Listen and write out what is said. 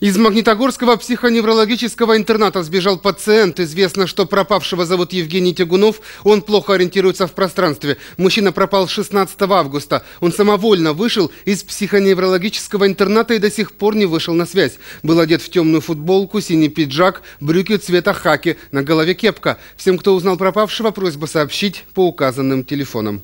Из Магнитогорского психоневрологического интерната сбежал пациент. Известно, что пропавшего зовут Евгений Тягунов. Он плохо ориентируется в пространстве. Мужчина пропал 16 августа. Он самовольно вышел из психоневрологического интерната и до сих пор не вышел на связь. Был одет в темную футболку, синий пиджак, брюки цвета хаки, на голове кепка. Всем, кто узнал пропавшего, просьба сообщить по указанным телефонам.